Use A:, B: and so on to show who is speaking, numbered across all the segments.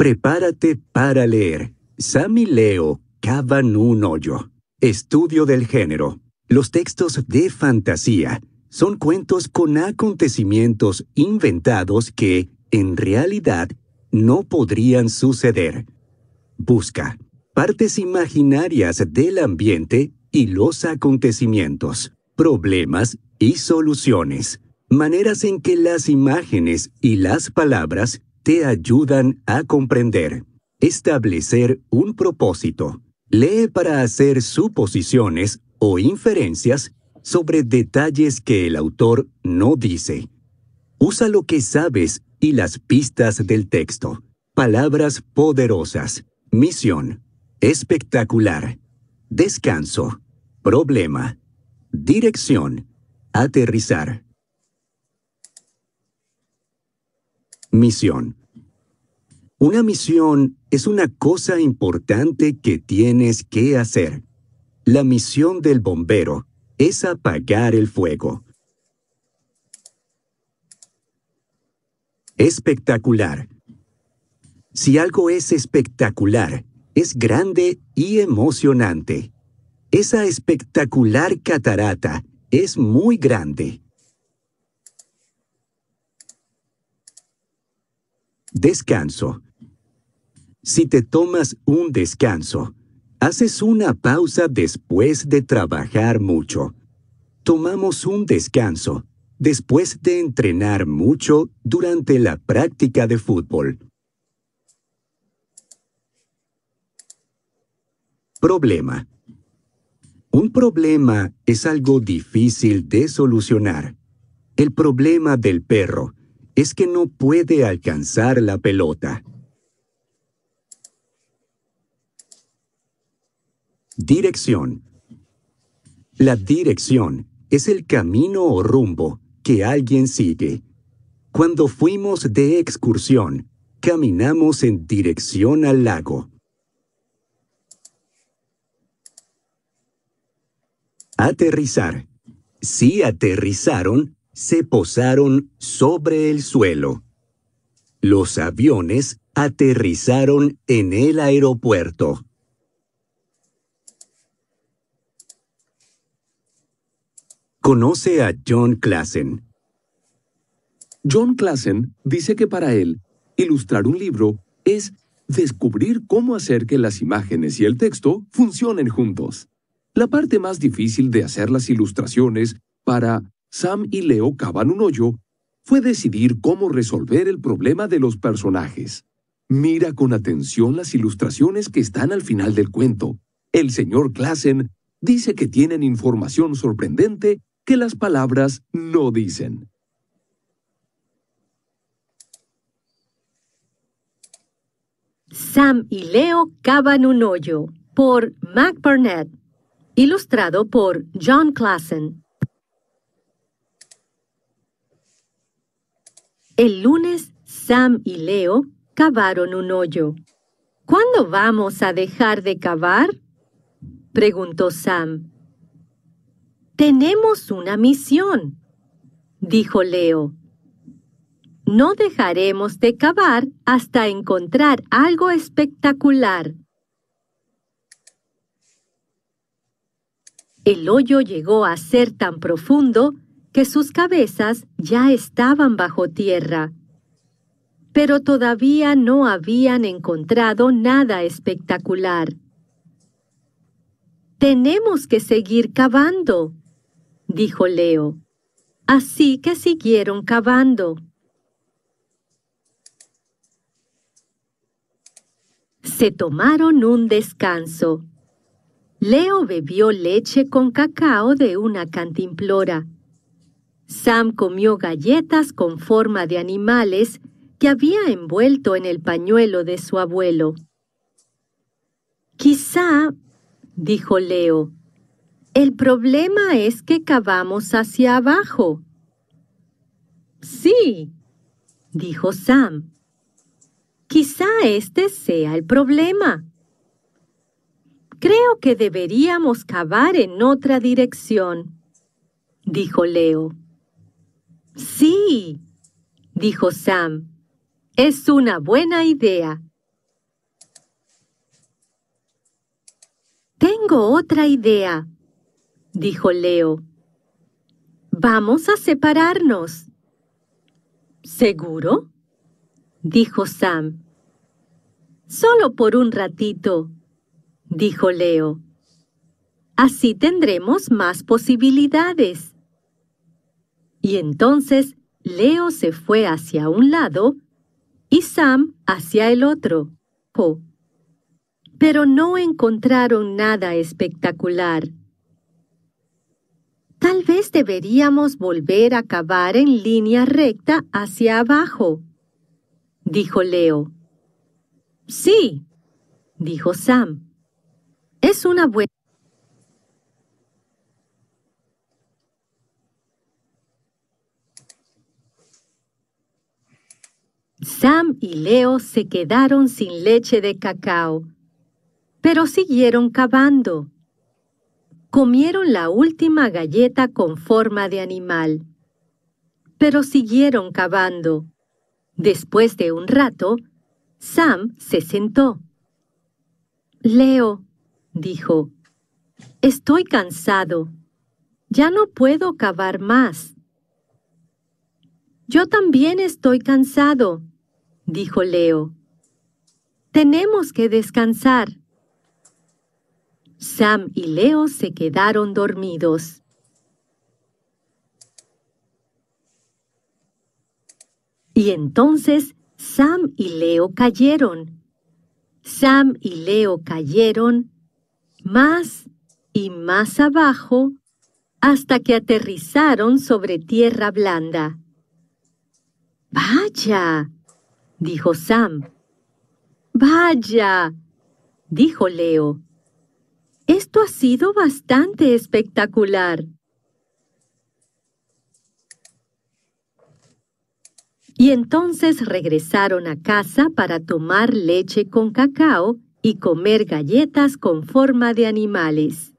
A: Prepárate para leer. Sami Leo, Cavan un hoyo. Estudio del género. Los textos de fantasía son cuentos con acontecimientos inventados que, en realidad, no podrían suceder. Busca partes imaginarias del ambiente y los acontecimientos, problemas y soluciones, maneras en que las imágenes y las palabras te ayudan a comprender, establecer un propósito. Lee para hacer suposiciones o inferencias sobre detalles que el autor no dice. Usa lo que sabes y las pistas del texto. Palabras poderosas. Misión. Espectacular. Descanso. Problema. Dirección. Aterrizar. Misión. Una misión es una cosa importante que tienes que hacer. La misión del bombero es apagar el fuego. Espectacular. Si algo es espectacular, es grande y emocionante. Esa espectacular catarata es muy grande. Descanso. Si te tomas un descanso, haces una pausa después de trabajar mucho. Tomamos un descanso después de entrenar mucho durante la práctica de fútbol. Problema. Un problema es algo difícil de solucionar. El problema del perro es que no puede alcanzar la pelota. Dirección. La dirección es el camino o rumbo que alguien sigue. Cuando fuimos de excursión, caminamos en dirección al lago. Aterrizar. Si aterrizaron se posaron sobre el suelo. Los aviones aterrizaron en el aeropuerto. Conoce a John Classen. John Classen dice que para él, ilustrar un libro es descubrir cómo hacer que las imágenes y el texto funcionen juntos. La parte más difícil de hacer las ilustraciones para Sam y Leo cavan un hoyo, fue decidir cómo resolver el problema de los personajes. Mira con atención las ilustraciones que están al final del cuento. El señor Klassen dice que tienen información sorprendente que las palabras no dicen.
B: Sam y Leo cavan un hoyo por Mac Burnett, ilustrado por John Klassen. El lunes, Sam y Leo cavaron un hoyo. ¿Cuándo vamos a dejar de cavar? preguntó Sam. Tenemos una misión, dijo Leo. No dejaremos de cavar hasta encontrar algo espectacular. El hoyo llegó a ser tan profundo que sus cabezas ya estaban bajo tierra, pero todavía no habían encontrado nada espectacular. Tenemos que seguir cavando, dijo Leo. Así que siguieron cavando. Se tomaron un descanso. Leo bebió leche con cacao de una cantimplora Sam comió galletas con forma de animales que había envuelto en el pañuelo de su abuelo. Quizá, dijo Leo, el problema es que cavamos hacia abajo. Sí, dijo Sam. Quizá este sea el problema. Creo que deberíamos cavar en otra dirección, dijo Leo. Sí, dijo Sam. Es una buena idea. Tengo otra idea, dijo Leo. Vamos a separarnos. ¿Seguro? dijo Sam. Solo por un ratito, dijo Leo. Así tendremos más posibilidades. Y entonces Leo se fue hacia un lado y Sam hacia el otro. Pero no encontraron nada espectacular. Tal vez deberíamos volver a cavar en línea recta hacia abajo, dijo Leo. Sí, dijo Sam. Es una buena... Sam y Leo se quedaron sin leche de cacao, pero siguieron cavando. Comieron la última galleta con forma de animal, pero siguieron cavando. Después de un rato, Sam se sentó. Leo, dijo, estoy cansado. Ya no puedo cavar más. Yo también estoy cansado, dijo Leo. Tenemos que descansar. Sam y Leo se quedaron dormidos. Y entonces Sam y Leo cayeron. Sam y Leo cayeron más y más abajo hasta que aterrizaron sobre tierra blanda. ¡Vaya! dijo Sam. Vaya, dijo Leo. Esto ha sido bastante espectacular. Y entonces regresaron a casa para tomar leche con cacao y comer galletas con forma de animales.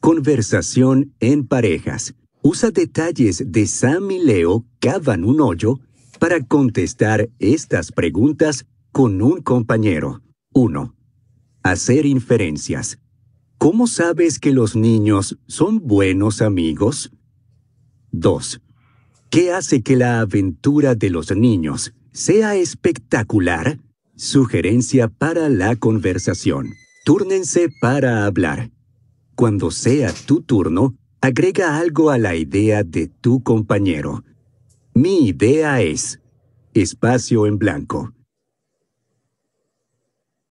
A: Conversación en parejas usa detalles de Sam y Leo cavan un hoyo para contestar estas preguntas con un compañero. 1. Hacer inferencias. ¿Cómo sabes que los niños son buenos amigos? 2. ¿Qué hace que la aventura de los niños sea espectacular? Sugerencia para la conversación. Túrnense para hablar. Cuando sea tu turno, agrega algo a la idea de tu compañero. Mi idea es espacio en blanco.